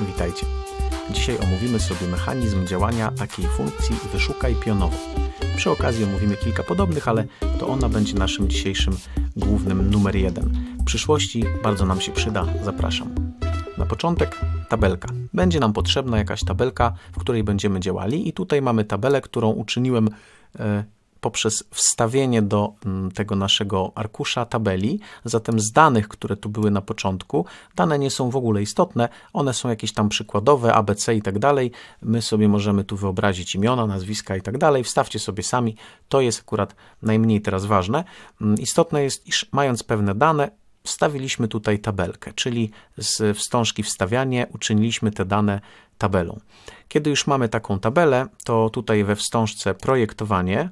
Witajcie. Dzisiaj omówimy sobie mechanizm działania takiej funkcji wyszukaj pionowo. Przy okazji omówimy kilka podobnych, ale to ona będzie naszym dzisiejszym głównym numer jeden. W przyszłości bardzo nam się przyda, zapraszam. Na początek tabelka. Będzie nam potrzebna jakaś tabelka, w której będziemy działali i tutaj mamy tabelę, którą uczyniłem e, poprzez wstawienie do mm, tego naszego arkusza tabeli. Zatem z danych, które tu były na początku, dane nie są w ogóle istotne, one są jakieś tam przykładowe, ABC i tak dalej. My sobie możemy tu wyobrazić imiona, nazwiska i tak dalej. Wstawcie sobie sami, to jest akurat najmniej teraz ważne. Mm, istotne jest, iż mając pewne dane, wstawiliśmy tutaj tabelkę, czyli z wstążki wstawianie uczyniliśmy te dane tabelą. Kiedy już mamy taką tabelę, to tutaj we wstążce projektowanie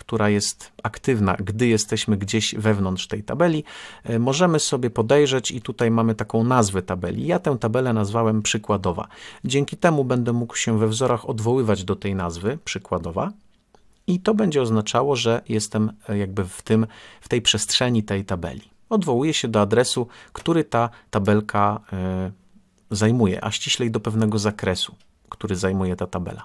która jest aktywna, gdy jesteśmy gdzieś wewnątrz tej tabeli, e, możemy sobie podejrzeć i tutaj mamy taką nazwę tabeli. Ja tę tabelę nazwałem przykładowa. Dzięki temu będę mógł się we wzorach odwoływać do tej nazwy przykładowa i to będzie oznaczało, że jestem e, jakby w, tym, w tej przestrzeni tej tabeli. Odwołuję się do adresu, który ta tabelka e, zajmuje, a ściślej do pewnego zakresu, który zajmuje ta tabela.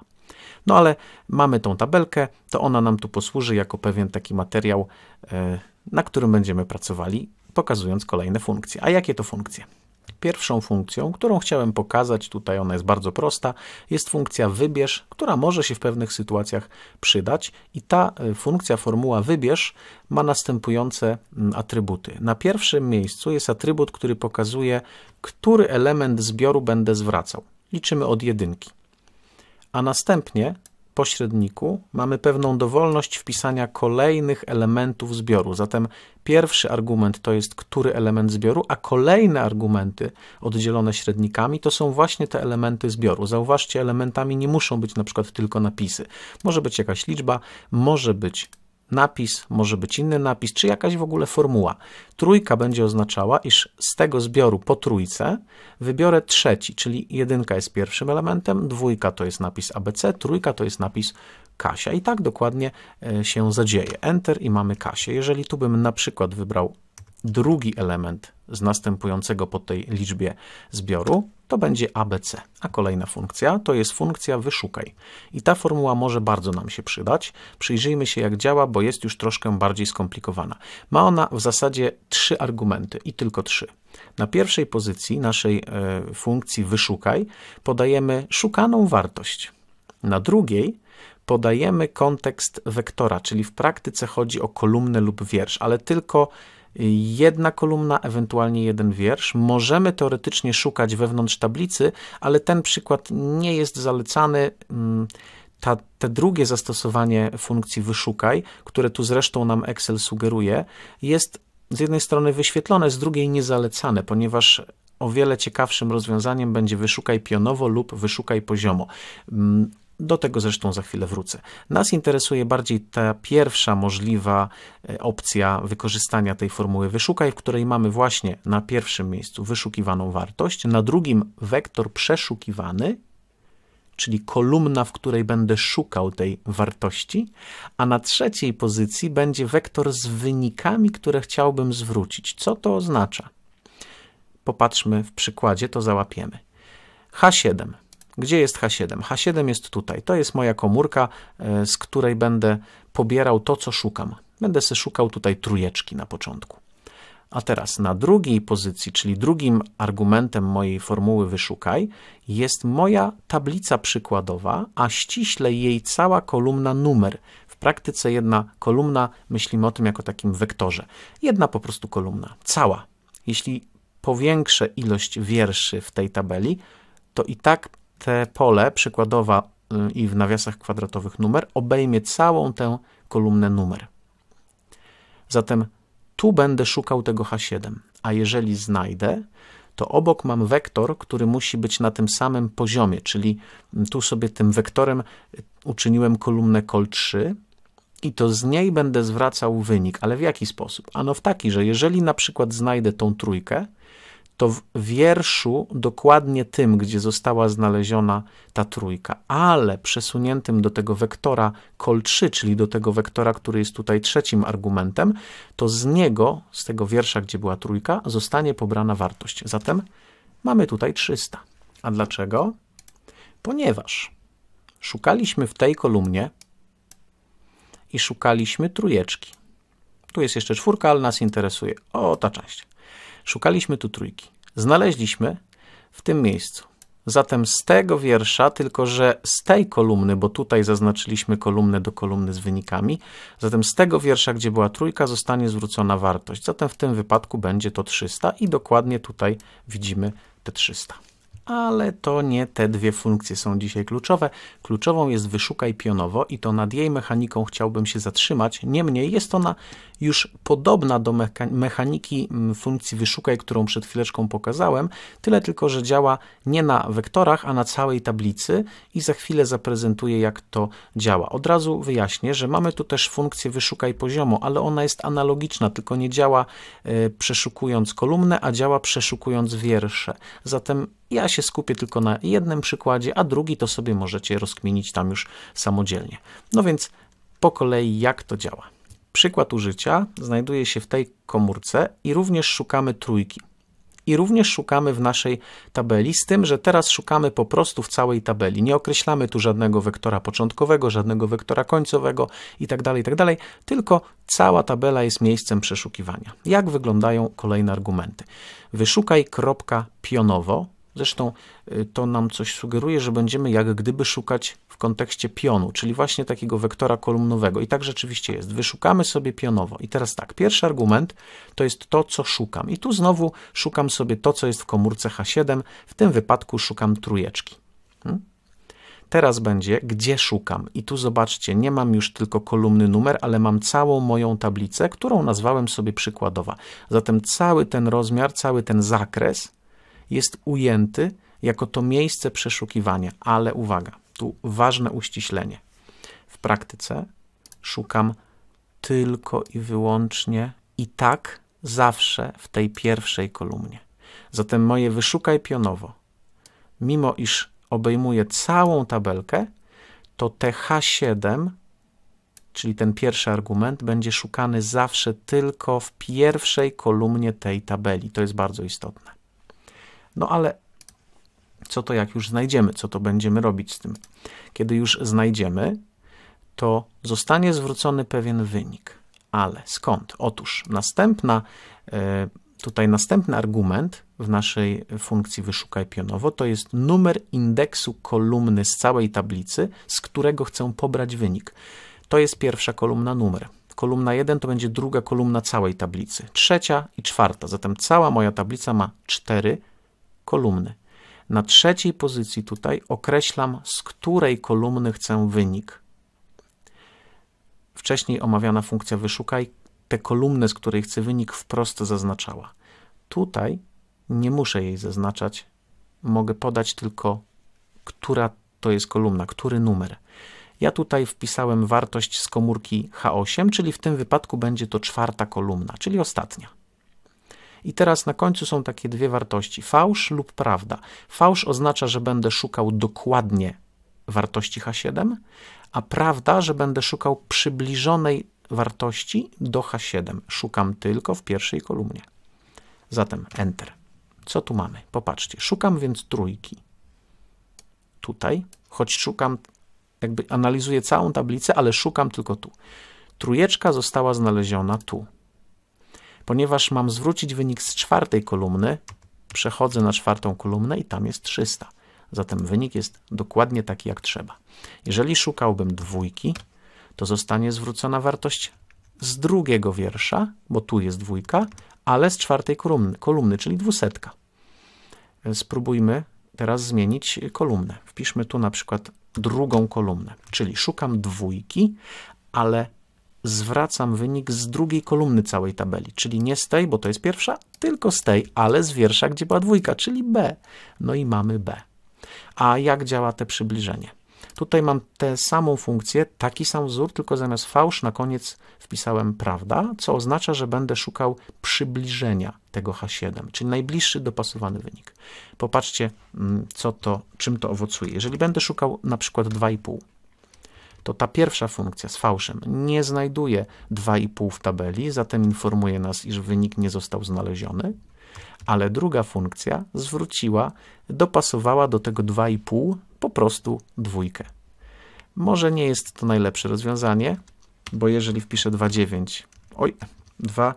No ale mamy tą tabelkę, to ona nam tu posłuży jako pewien taki materiał, e, na którym będziemy pracowali, pokazując kolejne funkcje. A jakie to funkcje? Pierwszą funkcją, którą chciałem pokazać, tutaj ona jest bardzo prosta, jest funkcja wybierz, która może się w pewnych sytuacjach przydać i ta e, funkcja formuła wybierz ma następujące mm, atrybuty. Na pierwszym miejscu jest atrybut, który pokazuje, który element zbioru będę zwracał. Liczymy od jedynki a następnie pośredniku mamy pewną dowolność wpisania kolejnych elementów zbioru. Zatem pierwszy argument to jest który element zbioru, a kolejne argumenty oddzielone średnikami to są właśnie te elementy zbioru. Zauważcie, elementami nie muszą być na przykład tylko napisy. Może być jakaś liczba, może być napis, może być inny napis, czy jakaś w ogóle formuła. Trójka będzie oznaczała, iż z tego zbioru po trójce wybiorę trzeci, czyli jedynka jest pierwszym elementem, dwójka to jest napis ABC, trójka to jest napis Kasia. I tak dokładnie e, się zadzieje. Enter i mamy Kasię. Jeżeli tu bym na przykład wybrał drugi element z następującego po tej liczbie zbioru to będzie ABC. A kolejna funkcja to jest funkcja wyszukaj. I ta formuła może bardzo nam się przydać. Przyjrzyjmy się jak działa, bo jest już troszkę bardziej skomplikowana. Ma ona w zasadzie trzy argumenty i tylko trzy. Na pierwszej pozycji naszej y, funkcji wyszukaj podajemy szukaną wartość. Na drugiej podajemy kontekst wektora, czyli w praktyce chodzi o kolumnę lub wiersz, ale tylko jedna kolumna, ewentualnie jeden wiersz. Możemy teoretycznie szukać wewnątrz tablicy, ale ten przykład nie jest zalecany. Mm, ta, te drugie zastosowanie funkcji wyszukaj, które tu zresztą nam Excel sugeruje, jest z jednej strony wyświetlone, z drugiej niezalecane, ponieważ o wiele ciekawszym rozwiązaniem będzie wyszukaj pionowo lub wyszukaj poziomo. Mm, do tego zresztą za chwilę wrócę. Nas interesuje bardziej ta pierwsza możliwa e, opcja wykorzystania tej formuły wyszukaj, w której mamy właśnie na pierwszym miejscu wyszukiwaną wartość, na drugim wektor przeszukiwany, czyli kolumna, w której będę szukał tej wartości, a na trzeciej pozycji będzie wektor z wynikami, które chciałbym zwrócić. Co to oznacza? Popatrzmy w przykładzie, to załapiemy. H7 gdzie jest H7? H7 jest tutaj. To jest moja komórka, e, z której będę pobierał to, co szukam. Będę sobie szukał tutaj trujeczki na początku. A teraz na drugiej pozycji, czyli drugim argumentem mojej formuły wyszukaj, jest moja tablica przykładowa, a ściśle jej cała kolumna numer. W praktyce jedna kolumna, myślimy o tym jako takim wektorze. Jedna po prostu kolumna, cała. Jeśli powiększę ilość wierszy w tej tabeli, to i tak te pole przykładowa y, i w nawiasach kwadratowych numer obejmie całą tę kolumnę numer. Zatem tu będę szukał tego H7, a jeżeli znajdę, to obok mam wektor, który musi być na tym samym poziomie, czyli mm, tu sobie tym wektorem y, uczyniłem kolumnę kol 3 i to z niej będę zwracał wynik, ale w jaki sposób? Ano w taki, że jeżeli na przykład znajdę tą trójkę, to w wierszu dokładnie tym, gdzie została znaleziona ta trójka, ale przesuniętym do tego wektora kol 3, czyli do tego wektora, który jest tutaj trzecim argumentem, to z niego, z tego wiersza, gdzie była trójka, zostanie pobrana wartość. Zatem mamy tutaj 300. A dlaczego? Ponieważ szukaliśmy w tej kolumnie i szukaliśmy trójeczki. Tu jest jeszcze czwórka, ale nas interesuje o ta część. Szukaliśmy tu trójki. Znaleźliśmy w tym miejscu. Zatem z tego wiersza, tylko że z tej kolumny, bo tutaj zaznaczyliśmy kolumnę do kolumny z wynikami, zatem z tego wiersza, gdzie była trójka, zostanie zwrócona wartość. Zatem w tym wypadku będzie to 300 i dokładnie tutaj widzimy te 300 ale to nie te dwie funkcje są dzisiaj kluczowe. Kluczową jest wyszukaj pionowo i to nad jej mechaniką chciałbym się zatrzymać. Niemniej jest ona już podobna do mechaniki mm, funkcji wyszukaj, którą przed chwileczką pokazałem, tyle tylko, że działa nie na wektorach, a na całej tablicy i za chwilę zaprezentuję, jak to działa. Od razu wyjaśnię, że mamy tu też funkcję wyszukaj poziomu, ale ona jest analogiczna, tylko nie działa e, przeszukując kolumnę, a działa przeszukując wiersze. Zatem ja się się skupię tylko na jednym przykładzie, a drugi to sobie możecie rozkminić tam już samodzielnie. No więc po kolei jak to działa. Przykład użycia znajduje się w tej komórce i również szukamy trójki. I również szukamy w naszej tabeli, z tym, że teraz szukamy po prostu w całej tabeli. Nie określamy tu żadnego wektora początkowego, żadnego wektora końcowego itd., tak itd., tak tylko cała tabela jest miejscem przeszukiwania. Jak wyglądają kolejne argumenty? Wyszukaj kropka pionowo, Zresztą y, to nam coś sugeruje, że będziemy jak gdyby szukać w kontekście pionu, czyli właśnie takiego wektora kolumnowego. I tak rzeczywiście jest. Wyszukamy sobie pionowo. I teraz tak, pierwszy argument to jest to, co szukam. I tu znowu szukam sobie to, co jest w komórce H7. W tym wypadku szukam trójeczki. Hmm? Teraz będzie, gdzie szukam. I tu zobaczcie, nie mam już tylko kolumny numer, ale mam całą moją tablicę, którą nazwałem sobie przykładowa. Zatem cały ten rozmiar, cały ten zakres jest ujęty jako to miejsce przeszukiwania. Ale uwaga, tu ważne uściślenie. W praktyce szukam tylko i wyłącznie i tak zawsze w tej pierwszej kolumnie. Zatem moje wyszukaj pionowo, mimo iż obejmuje całą tabelkę, to TH7, czyli ten pierwszy argument, będzie szukany zawsze tylko w pierwszej kolumnie tej tabeli. To jest bardzo istotne. No ale co to jak już znajdziemy, co to będziemy robić z tym? Kiedy już znajdziemy, to zostanie zwrócony pewien wynik. Ale skąd? Otóż następna, e, tutaj następny argument w naszej funkcji wyszukaj pionowo to jest numer indeksu kolumny z całej tablicy, z którego chcę pobrać wynik. To jest pierwsza kolumna numer. Kolumna 1 to będzie druga kolumna całej tablicy, trzecia i czwarta. Zatem cała moja tablica ma cztery kolumny. Na trzeciej pozycji tutaj określam, z której kolumny chcę wynik. Wcześniej omawiana funkcja wyszukaj tę kolumnę, z której chcę wynik, wprost zaznaczała. Tutaj nie muszę jej zaznaczać, mogę podać tylko, która to jest kolumna, który numer. Ja tutaj wpisałem wartość z komórki H8, czyli w tym wypadku będzie to czwarta kolumna, czyli ostatnia. I teraz na końcu są takie dwie wartości: fałsz lub prawda. Fałsz oznacza, że będę szukał dokładnie wartości H7, a prawda, że będę szukał przybliżonej wartości do H7. Szukam tylko w pierwszej kolumnie. Zatem Enter. Co tu mamy? Popatrzcie. Szukam więc trójki. Tutaj, choć szukam, jakby analizuję całą tablicę, ale szukam tylko tu. Trójeczka została znaleziona tu. Ponieważ mam zwrócić wynik z czwartej kolumny, przechodzę na czwartą kolumnę i tam jest 300. Zatem wynik jest dokładnie taki jak trzeba. Jeżeli szukałbym dwójki, to zostanie zwrócona wartość z drugiego wiersza, bo tu jest dwójka, ale z czwartej kolumny, kolumny czyli dwusetka. Spróbujmy teraz zmienić kolumnę. Wpiszmy tu na przykład drugą kolumnę, czyli szukam dwójki, ale zwracam wynik z drugiej kolumny całej tabeli, czyli nie z tej, bo to jest pierwsza, tylko z tej, ale z wiersza, gdzie była dwójka, czyli B. No i mamy B. A jak działa te przybliżenie? Tutaj mam tę samą funkcję, taki sam wzór, tylko zamiast fałsz na koniec wpisałem prawda, co oznacza, że będę szukał przybliżenia tego H7, czyli najbliższy dopasowany wynik. Popatrzcie, mm, co to, czym to owocuje. Jeżeli będę szukał na przykład 2,5, to ta pierwsza funkcja z fałszem nie znajduje 2,5 w tabeli, zatem informuje nas, iż wynik nie został znaleziony, ale druga funkcja zwróciła, dopasowała do tego 2,5 po prostu dwójkę. Może nie jest to najlepsze rozwiązanie, bo jeżeli wpiszę 2,9, oj, 2,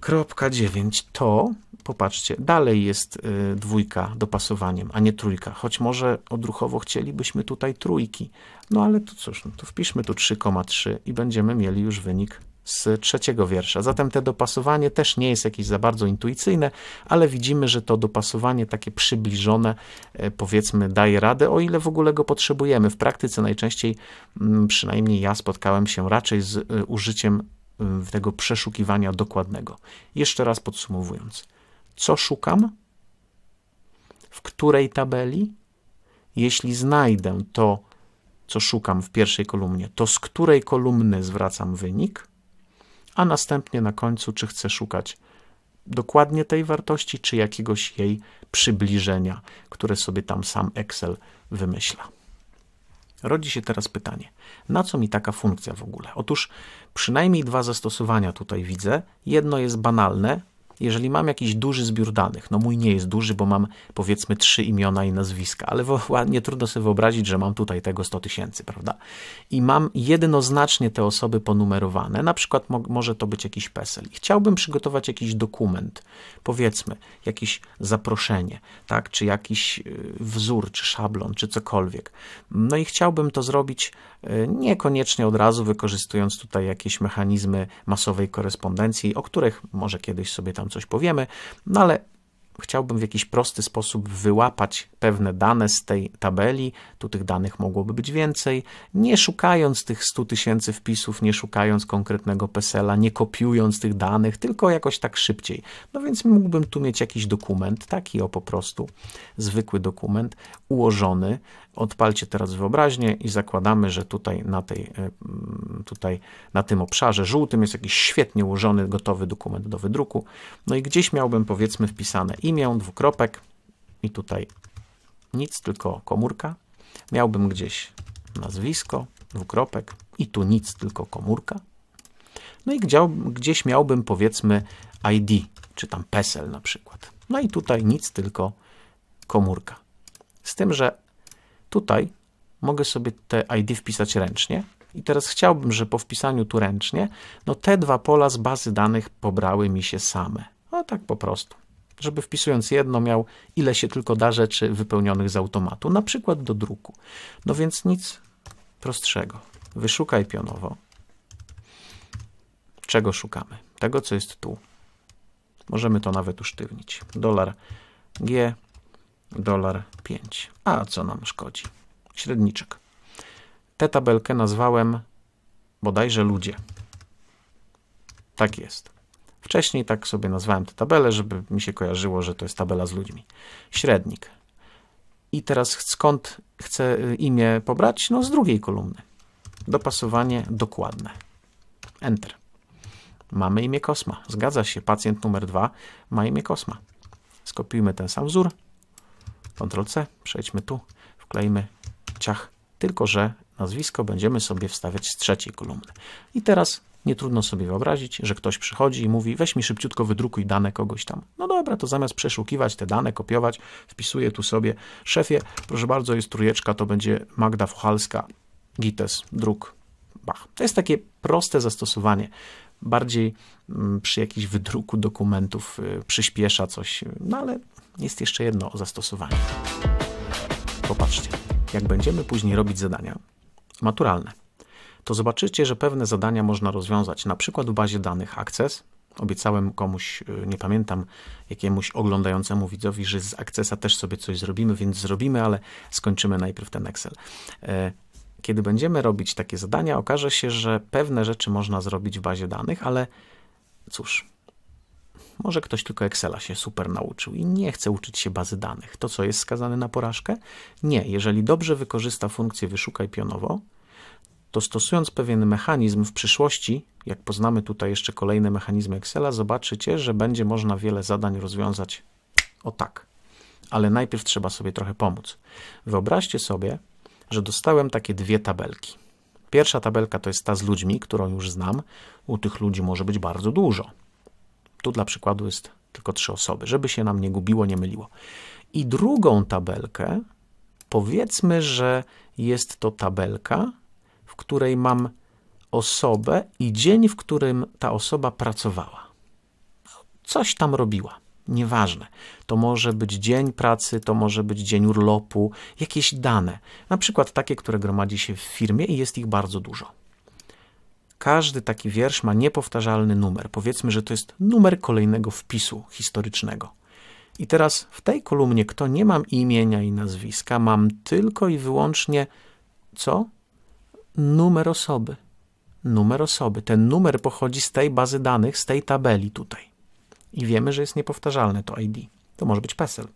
Kropka 9 to, popatrzcie, dalej jest y, dwójka dopasowaniem, a nie trójka, choć może odruchowo chcielibyśmy tutaj trójki. No ale to cóż, no to wpiszmy tu 3,3 i będziemy mieli już wynik z trzeciego wiersza. Zatem te dopasowanie też nie jest jakieś za bardzo intuicyjne, ale widzimy, że to dopasowanie takie przybliżone e, powiedzmy daje radę, o ile w ogóle go potrzebujemy. W praktyce najczęściej, mm, przynajmniej ja spotkałem się raczej z y, użyciem tego przeszukiwania dokładnego. Jeszcze raz podsumowując, co szukam? W której tabeli? Jeśli znajdę to, co szukam w pierwszej kolumnie, to z której kolumny zwracam wynik, a następnie na końcu, czy chcę szukać dokładnie tej wartości, czy jakiegoś jej przybliżenia, które sobie tam sam Excel wymyśla. Rodzi się teraz pytanie, na co mi taka funkcja w ogóle? Otóż przynajmniej dwa zastosowania tutaj widzę. Jedno jest banalne, jeżeli mam jakiś duży zbiór danych, no mój nie jest duży, bo mam powiedzmy trzy imiona i nazwiska, ale nie trudno sobie wyobrazić, że mam tutaj tego 100 tysięcy, prawda? I mam jednoznacznie te osoby ponumerowane, na przykład mo może to być jakiś PESEL i chciałbym przygotować jakiś dokument, powiedzmy jakieś zaproszenie, tak, czy jakiś y, wzór, czy szablon, czy cokolwiek. No i chciałbym to zrobić y, niekoniecznie od razu, wykorzystując tutaj jakieś mechanizmy masowej korespondencji, o których może kiedyś sobie tam coś powiemy, no ale chciałbym w jakiś prosty sposób wyłapać pewne dane z tej tabeli, tu tych danych mogłoby być więcej, nie szukając tych 100 tysięcy wpisów, nie szukając konkretnego PESEL-a, nie kopiując tych danych, tylko jakoś tak szybciej. No więc mógłbym tu mieć jakiś dokument, taki o po prostu, zwykły dokument, ułożony. Odpalcie teraz wyobraźnię i zakładamy, że tutaj na, tej, y, mm, tutaj na tym obszarze żółtym jest jakiś świetnie ułożony, gotowy dokument do wydruku. No i gdzieś miałbym powiedzmy wpisane imię, dwukropek i tutaj nic, tylko komórka. Miałbym gdzieś nazwisko, dwukropek i tu nic, tylko komórka. No i gdzieś miałbym powiedzmy ID, czy tam PESEL na przykład. No i tutaj nic, tylko komórka. Z tym, że tutaj mogę sobie te ID wpisać ręcznie. I teraz chciałbym, że po wpisaniu tu ręcznie, no te dwa pola z bazy danych pobrały mi się same. No tak po prostu żeby wpisując jedno miał ile się tylko da rzeczy wypełnionych z automatu, na przykład do druku. No więc nic prostszego. Wyszukaj pionowo. Czego szukamy? Tego, co jest tu. Możemy to nawet usztywnić. Dolar G, dolar 5. A co nam szkodzi? Średniczek. Tę tabelkę nazwałem bodajże ludzie. Tak jest. Wcześniej tak sobie nazwałem tę tabelę, żeby mi się kojarzyło, że to jest tabela z ludźmi. Średnik. I teraz skąd chcę y, imię pobrać? No z drugiej kolumny. Dopasowanie dokładne. Enter. Mamy imię Kosma. Zgadza się, pacjent numer dwa ma imię Kosma. Skopiujmy ten sam wzór. Ctrl-C, przejdźmy tu, wklejmy ciach, tylko że nazwisko będziemy sobie wstawiać z trzeciej kolumny. I teraz nie trudno sobie wyobrazić, że ktoś przychodzi i mówi: weź mi szybciutko wydrukuj dane kogoś tam. No dobra, to zamiast przeszukiwać te dane, kopiować, wpisuję tu sobie: szefie, proszę bardzo, jest trujeczka, to będzie Magda Fochalska, Gites, druk, bach. To jest takie proste zastosowanie. Bardziej mm, przy jakimś wydruku dokumentów y, przyspiesza coś, y, no ale jest jeszcze jedno zastosowanie. Popatrzcie, jak będziemy później robić zadania maturalne to zobaczycie, że pewne zadania można rozwiązać, na przykład w bazie danych Access. Obiecałem komuś, y, nie pamiętam, jakiemuś oglądającemu widzowi, że z Accessa też sobie coś zrobimy, więc zrobimy, ale skończymy najpierw ten Excel. E, kiedy będziemy robić takie zadania, okaże się, że pewne rzeczy można zrobić w bazie danych, ale cóż, może ktoś tylko Excela się super nauczył i nie chce uczyć się bazy danych. To, co jest skazane na porażkę? Nie, jeżeli dobrze wykorzysta funkcję wyszukaj pionowo, to stosując pewien mechanizm w przyszłości, jak poznamy tutaj jeszcze kolejne mechanizmy Excela, zobaczycie, że będzie można wiele zadań rozwiązać o tak. Ale najpierw trzeba sobie trochę pomóc. Wyobraźcie sobie, że dostałem takie dwie tabelki. Pierwsza tabelka to jest ta z ludźmi, którą już znam. U tych ludzi może być bardzo dużo. Tu dla przykładu jest tylko trzy osoby, żeby się nam nie gubiło, nie myliło. I drugą tabelkę, powiedzmy, że jest to tabelka, której mam osobę i dzień, w którym ta osoba pracowała. Coś tam robiła, nieważne. To może być dzień pracy, to może być dzień urlopu, jakieś dane, na przykład takie, które gromadzi się w firmie i jest ich bardzo dużo. Każdy taki wiersz ma niepowtarzalny numer. Powiedzmy, że to jest numer kolejnego wpisu historycznego. I teraz w tej kolumnie kto nie mam imienia i nazwiska, mam tylko i wyłącznie co? numer osoby. Numer osoby. Ten numer pochodzi z tej bazy danych, z tej tabeli tutaj. I wiemy, że jest niepowtarzalne to ID. To może być PESEL.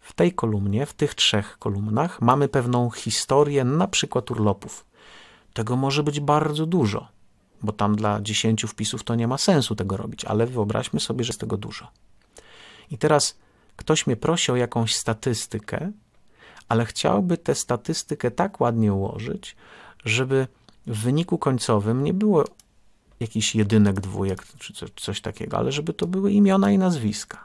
W tej kolumnie, w tych trzech kolumnach mamy pewną historię na przykład urlopów. Tego może być bardzo dużo, bo tam dla 10 wpisów to nie ma sensu tego robić, ale wyobraźmy sobie, że jest tego dużo. I teraz ktoś mnie prosi o jakąś statystykę, ale chciałby tę statystykę tak ładnie ułożyć, żeby w wyniku końcowym nie było jakiś jedynek, dwójek czy coś takiego, ale żeby to były imiona i nazwiska.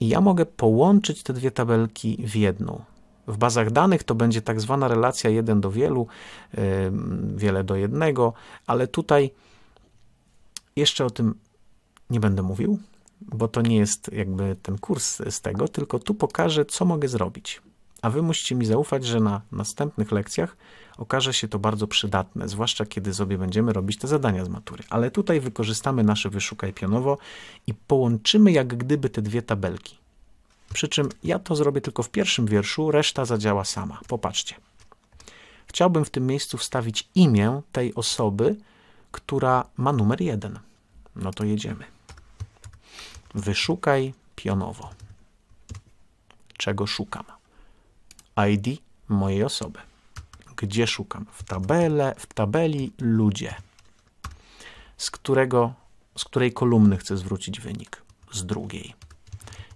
I ja mogę połączyć te dwie tabelki w jedną. W bazach danych to będzie tak zwana relacja jeden do wielu, wiele do jednego, ale tutaj jeszcze o tym nie będę mówił, bo to nie jest jakby ten kurs z tego, tylko tu pokażę, co mogę zrobić. A wy musicie mi zaufać, że na następnych lekcjach okaże się to bardzo przydatne, zwłaszcza kiedy sobie będziemy robić te zadania z matury. Ale tutaj wykorzystamy nasze wyszukaj pionowo i połączymy jak gdyby te dwie tabelki. Przy czym ja to zrobię tylko w pierwszym wierszu, reszta zadziała sama. Popatrzcie. Chciałbym w tym miejscu wstawić imię tej osoby, która ma numer 1. No to jedziemy. Wyszukaj pionowo. Czego szukam? ID mojej osoby. Gdzie szukam? W, tabele, w tabeli ludzie. Z, którego, z której kolumny chcę zwrócić wynik? Z drugiej.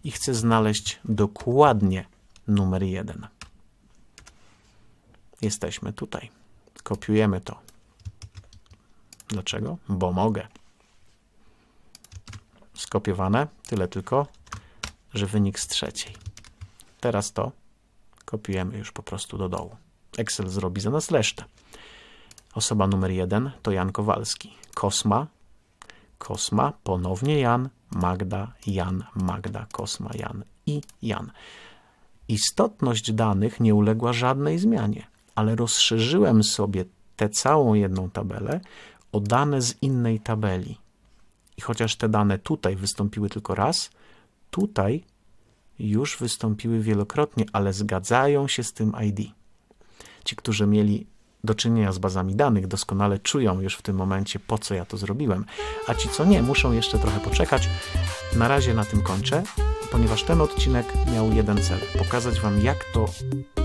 I chcę znaleźć dokładnie numer 1. Jesteśmy tutaj. Kopiujemy to. Dlaczego? Bo mogę. Skopiowane, tyle tylko, że wynik z trzeciej. Teraz to kopiujemy już po prostu do dołu. Excel zrobi za nas resztę. Osoba numer jeden to Jan Kowalski. Kosma, Kosma, ponownie Jan, Magda, Jan, Magda, Kosma, Jan i Jan. Istotność danych nie uległa żadnej zmianie, ale rozszerzyłem sobie tę całą jedną tabelę o dane z innej tabeli. I chociaż te dane tutaj wystąpiły tylko raz, tutaj już wystąpiły wielokrotnie, ale zgadzają się z tym ID. Ci, którzy mieli do czynienia z bazami danych, doskonale czują już w tym momencie, po co ja to zrobiłem, a ci, co nie, muszą jeszcze trochę poczekać. Na razie na tym kończę, ponieważ ten odcinek miał jeden cel pokazać Wam, jak to,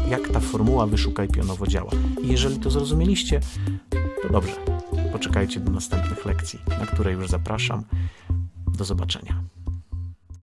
jak ta formuła wyszukaj pionowo działa. I jeżeli to zrozumieliście, to dobrze. Poczekajcie do następnych lekcji, na które już zapraszam. Do zobaczenia.